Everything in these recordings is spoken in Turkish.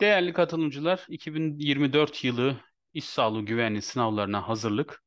Değerli katılımcılar, 2024 yılı iş sağlığı güvenliği sınavlarına hazırlık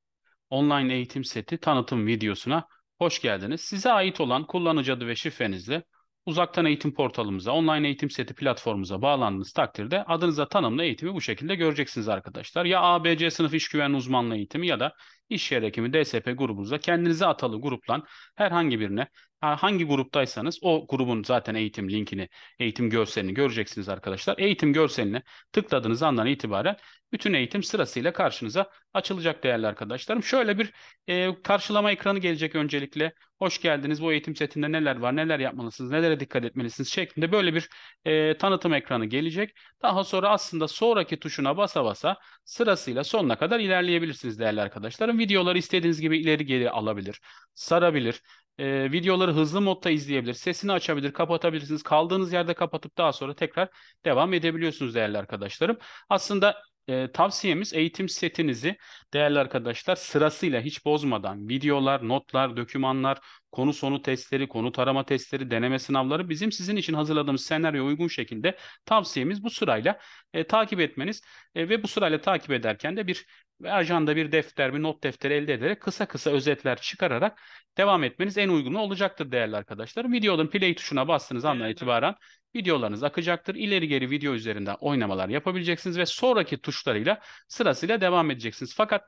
online eğitim seti tanıtım videosuna hoş geldiniz. Size ait olan kullanıcı adı ve şifrenizle uzaktan eğitim portalımıza, online eğitim seti platformumuza bağlandığınız takdirde adınıza tanımlı eğitimi bu şekilde göreceksiniz arkadaşlar. Ya ABC sınıf iş güvenliği uzmanlığı eğitimi ya da iş yeri hekimi DSP grubunuza kendinize atalı gruplan herhangi birine hangi gruptaysanız o grubun zaten eğitim linkini, eğitim görselini göreceksiniz arkadaşlar. Eğitim görselini tıkladığınız andan itibaren bütün eğitim sırasıyla karşınıza açılacak değerli arkadaşlarım. Şöyle bir e, karşılama ekranı gelecek öncelikle. Hoş geldiniz. Bu eğitim setinde neler var, neler yapmalısınız, nelere dikkat etmelisiniz şeklinde böyle bir e, tanıtım ekranı gelecek. Daha sonra aslında sonraki tuşuna basa basa sırasıyla sonuna kadar ilerleyebilirsiniz değerli arkadaşlarım. Videoları istediğiniz gibi ileri geri alabilir, sarabilir. E, videoları hızlı modda izleyebilir, sesini açabilir, kapatabilirsiniz. Kaldığınız yerde kapatıp daha sonra tekrar devam edebiliyorsunuz değerli arkadaşlarım. Aslında e, tavsiyemiz eğitim setinizi değerli arkadaşlar sırasıyla hiç bozmadan videolar, notlar, dokümanlar, konu sonu testleri, konu tarama testleri, deneme sınavları bizim sizin için hazırladığımız senaryo uygun şekilde tavsiyemiz bu sırayla e, takip etmeniz e, ve bu sırayla takip ederken de bir ajanda, bir defter, bir not defteri elde ederek kısa kısa özetler çıkararak devam etmeniz en uygunu olacaktır değerli arkadaşlar. Videonun play tuşuna bastığınız andan evet. itibaren videolarınız akacaktır. İleri geri video üzerinden oynamalar yapabileceksiniz ve sonraki tuşlarıyla sırasıyla devam edeceksiniz. Fakat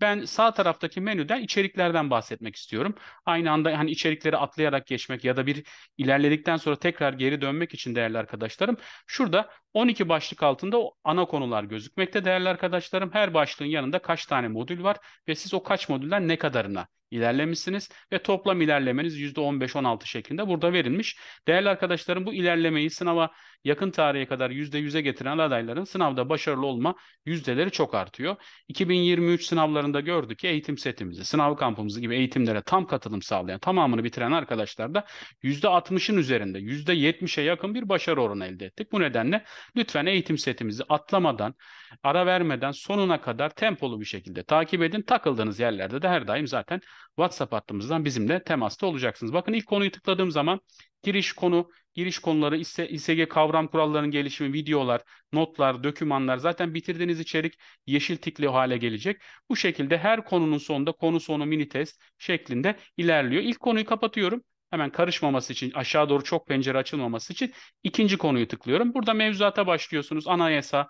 ben sağ taraftaki menüden içeriklerden bahsetmek istiyorum. Aynı anda hani içerikleri atlayarak geçmek ya da bir ilerledikten sonra tekrar geri dönmek için değerli arkadaşlarım. Şurada 12 başlık altında ana konular gözükmekte değerli arkadaşlarım. Her başlığın yanında kaç tane modül var ve siz o kaç modülden ne kadarına ilerlemişsiniz ve toplam ilerlemeniz %15-16 şeklinde burada verilmiş. Değerli arkadaşlarım bu ilerlemeyi sınava yakın tarihe kadar %100'e getiren adayların sınavda başarılı olma yüzdeleri çok artıyor. 2023 sınavlarında gördük ki eğitim setimizi, sınav kampımızı gibi eğitimlere tam katılım sağlayan, tamamını bitiren arkadaşlar da %60'ın üzerinde %70'e yakın bir başarı oranı elde ettik. Bu nedenle Lütfen eğitim setimizi atlamadan, ara vermeden sonuna kadar tempolu bir şekilde takip edin. Takıldığınız yerlerde de her daim zaten WhatsApp hattımızdan bizimle temasta olacaksınız. Bakın ilk konuyu tıkladığım zaman giriş konu, giriş konuları, İSG kavram kurallarının gelişimi, videolar, notlar, dökümanlar zaten bitirdiğiniz içerik yeşil tikli hale gelecek. Bu şekilde her konunun sonunda konu sonu mini test şeklinde ilerliyor. İlk konuyu kapatıyorum hemen karışmaması için aşağı doğru çok pencere açılmaması için ikinci konuyu tıklıyorum. Burada mevzuata başlıyorsunuz. Anayasa,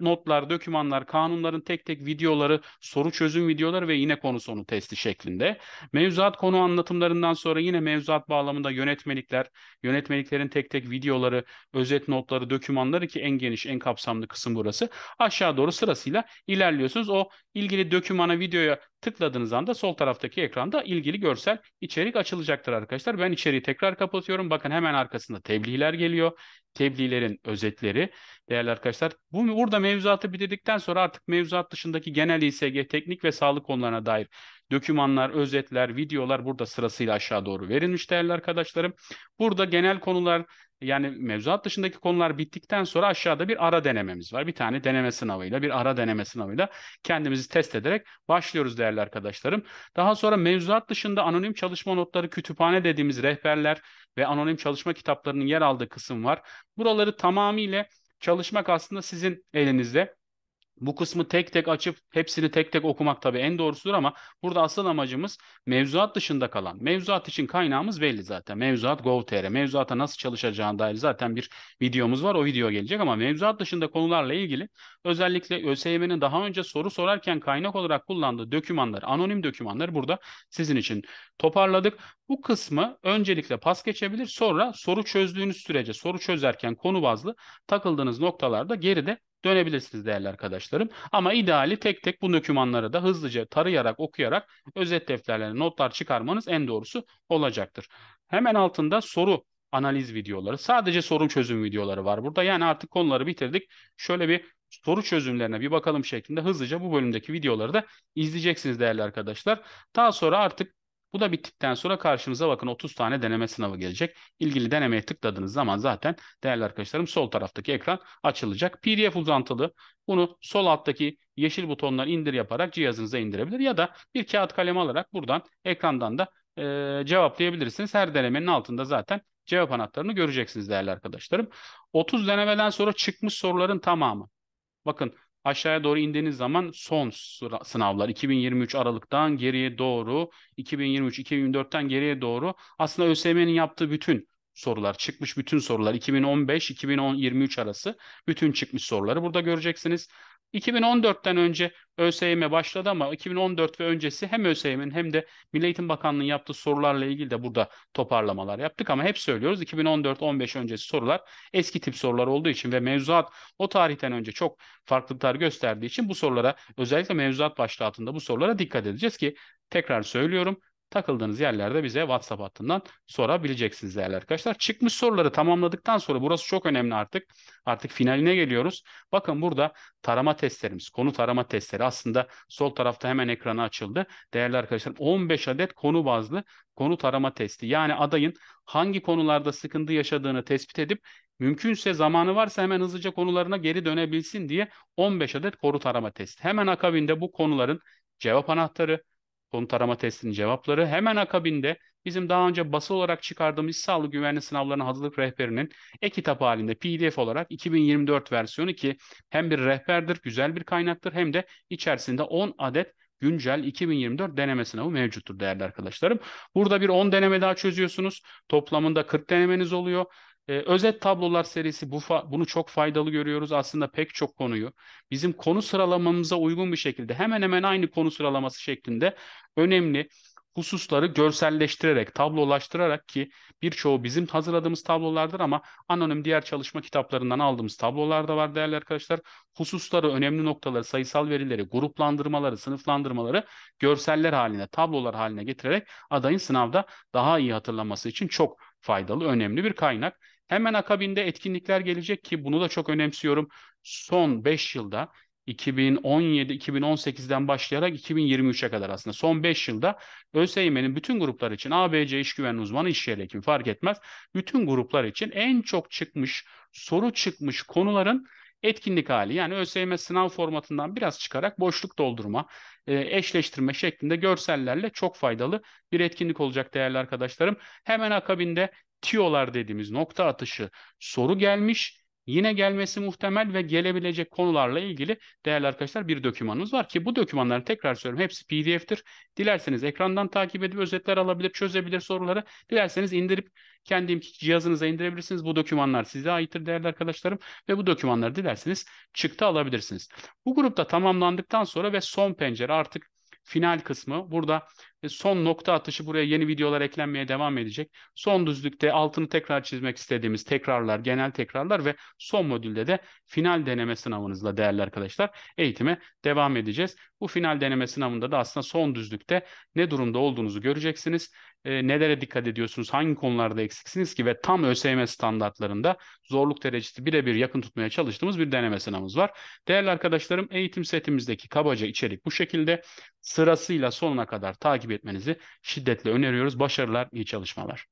notlar, dokümanlar, kanunların tek tek videoları, soru çözüm videoları ve yine konu sonu testi şeklinde. Mevzuat konu anlatımlarından sonra yine mevzuat bağlamında yönetmelikler, yönetmeliklerin tek tek videoları, özet notları, dokümanları ki en geniş, en kapsamlı kısım burası. Aşağı doğru sırasıyla ilerliyorsunuz. O ilgili dökümana videoya tıkladığınız anda sol taraftaki ekranda ilgili görsel içerik açılacaktır arkadaşlar. Ben içeriği tekrar kapatıyorum. Bakın hemen arkasında tebliğler geliyor. Tebliğlerin özetleri. Değerli arkadaşlar bu burada mevzuatı bitirdikten sonra artık mevzuat dışındaki genel İSG teknik ve sağlık konularına dair Dökümanlar, özetler, videolar burada sırasıyla aşağı doğru verilmiş değerli arkadaşlarım. Burada genel konular yani mevzuat dışındaki konular bittikten sonra aşağıda bir ara denememiz var. Bir tane deneme sınavıyla, bir ara deneme sınavıyla kendimizi test ederek başlıyoruz değerli arkadaşlarım. Daha sonra mevzuat dışında anonim çalışma notları, kütüphane dediğimiz rehberler ve anonim çalışma kitaplarının yer aldığı kısım var. Buraları tamamıyla çalışmak aslında sizin elinizde bu kısmı tek tek açıp hepsini tek tek okumak tabii en doğrusudur ama burada asıl amacımız mevzuat dışında kalan. Mevzuat için kaynağımız belli zaten. Mevzuat Gov.tr. Mevzuata nasıl çalışacağına dair zaten bir videomuz var. O video gelecek ama mevzuat dışında konularla ilgili özellikle ÖSYM'nin daha önce soru sorarken kaynak olarak kullandığı dokümanlar, anonim dokümanlar burada sizin için toparladık. Bu kısmı öncelikle pas geçebilir. Sonra soru çözdüğünüz sürece soru çözerken konu bazlı takıldığınız noktalarda geride dönebilirsiniz değerli arkadaşlarım. Ama ideali tek tek bu dokümanları da hızlıca tarayarak, okuyarak özet defterlerine notlar çıkarmanız en doğrusu olacaktır. Hemen altında soru analiz videoları. Sadece sorun çözüm videoları var burada. Yani artık konuları bitirdik. Şöyle bir soru çözümlerine bir bakalım şeklinde hızlıca bu bölümdeki videoları da izleyeceksiniz değerli arkadaşlar. Daha sonra artık bu da bittikten sonra karşınıza bakın 30 tane deneme sınavı gelecek. İlgili denemeye tıkladığınız zaman zaten değerli arkadaşlarım sol taraftaki ekran açılacak. PDF uzantılı bunu sol alttaki yeşil butonlar indir yaparak cihazınıza indirebilir ya da bir kağıt kalem alarak buradan ekrandan da e, cevaplayabilirsiniz. Her denemenin altında zaten cevap anahtarını göreceksiniz değerli arkadaşlarım. 30 denemeden sonra çıkmış soruların tamamı. Bakın Aşağıya doğru indiğiniz zaman son sıra, sınavlar 2023 Aralık'tan geriye doğru 2023-2024'ten geriye doğru aslında ÖSYM'nin yaptığı bütün sorular çıkmış bütün sorular 2015-2023 arası bütün çıkmış soruları burada göreceksiniz. 2014'ten önce ÖSYM başladı ama 2014 ve öncesi hem ÖSYM'in hem de Milli Eğitim Bakanlığı'nın yaptığı sorularla ilgili de burada toparlamalar yaptık ama hep söylüyoruz 2014-15 öncesi sorular eski tip sorular olduğu için ve mevzuat o tarihten önce çok farklılıklar gösterdiği için bu sorulara özellikle mevzuat başlığı altında bu sorulara dikkat edeceğiz ki tekrar söylüyorum takıldığınız yerlerde bize WhatsApp hattından sorabileceksiniz değerli arkadaşlar. Çıkmış soruları tamamladıktan sonra burası çok önemli artık. Artık finaline geliyoruz. Bakın burada tarama testlerimiz, konu tarama testleri aslında sol tarafta hemen ekrana açıldı. Değerli arkadaşlar 15 adet konu bazlı konu tarama testi. Yani adayın hangi konularda sıkıntı yaşadığını tespit edip mümkünse zamanı varsa hemen hızlıca konularına geri dönebilsin diye 15 adet konu tarama testi. Hemen akabinde bu konuların cevap anahtarı, konu tarama testinin cevapları. Hemen akabinde bizim daha önce basılı olarak çıkardığımız sağlık güvenli sınavlarına hazırlık rehberinin e-kitap halinde PDF olarak 2024 versiyonu ki hem bir rehberdir, güzel bir kaynaktır hem de içerisinde 10 adet güncel 2024 deneme sınavı mevcuttur değerli arkadaşlarım. Burada bir 10 deneme daha çözüyorsunuz. Toplamında 40 denemeniz oluyor. E, özet tablolar serisi bu bunu çok faydalı görüyoruz. Aslında pek çok konuyu bizim konu sıralamamıza uygun bir şekilde hemen hemen aynı konu sıralaması şeklinde önemli hususları görselleştirerek, tablolaştırarak ki birçoğu bizim hazırladığımız tablolardır ama anonim diğer çalışma kitaplarından aldığımız tablolar da var değerli arkadaşlar. Hususları, önemli noktaları, sayısal verileri, gruplandırmaları, sınıflandırmaları görseller haline, tablolar haline getirerek adayın sınavda daha iyi hatırlaması için çok faydalı, önemli bir kaynak. Hemen akabinde etkinlikler gelecek ki bunu da çok önemsiyorum. Son 5 yılda 2017-2018'den başlayarak 2023'e kadar aslında son 5 yılda ÖSYM'nin bütün gruplar için ABC iş güvenliği uzmanı, iş yeri hekimi fark etmez. Bütün gruplar için en çok çıkmış, soru çıkmış konuların etkinlik hali yani ÖSYM sınav formatından biraz çıkarak boşluk doldurma, e, eşleştirme şeklinde görsellerle çok faydalı bir etkinlik olacak değerli arkadaşlarım. Hemen akabinde tiyolar dediğimiz nokta atışı soru gelmiş. Yine gelmesi muhtemel ve gelebilecek konularla ilgili değerli arkadaşlar bir dokümanımız var ki bu dokümanları tekrar söylüyorum hepsi PDF'tir. Dilerseniz ekrandan takip edip özetler alabilir, çözebilir soruları. Dilerseniz indirip kendi cihazınıza indirebilirsiniz. Bu dokümanlar size aittir değerli arkadaşlarım ve bu dokümanları dilerseniz çıktı alabilirsiniz. Bu grupta tamamlandıktan sonra ve son pencere artık final kısmı. Burada e, son nokta atışı buraya yeni videolar eklenmeye devam edecek. Son düzlükte altını tekrar çizmek istediğimiz tekrarlar, genel tekrarlar ve son modülde de final deneme sınavınızla değerli arkadaşlar eğitime devam edeceğiz. Bu final deneme sınavında da aslında son düzlükte ne durumda olduğunuzu göreceksiniz. E, nelere dikkat ediyorsunuz, hangi konularda eksiksiniz ki ve tam ÖSYM standartlarında zorluk derecesi birebir yakın tutmaya çalıştığımız bir deneme sınavımız var. Değerli arkadaşlarım eğitim setimizdeki kabaca içerik bu şekilde sırasıyla sonuna kadar takip takip etmenizi şiddetle öneriyoruz. Başarılar, iyi çalışmalar.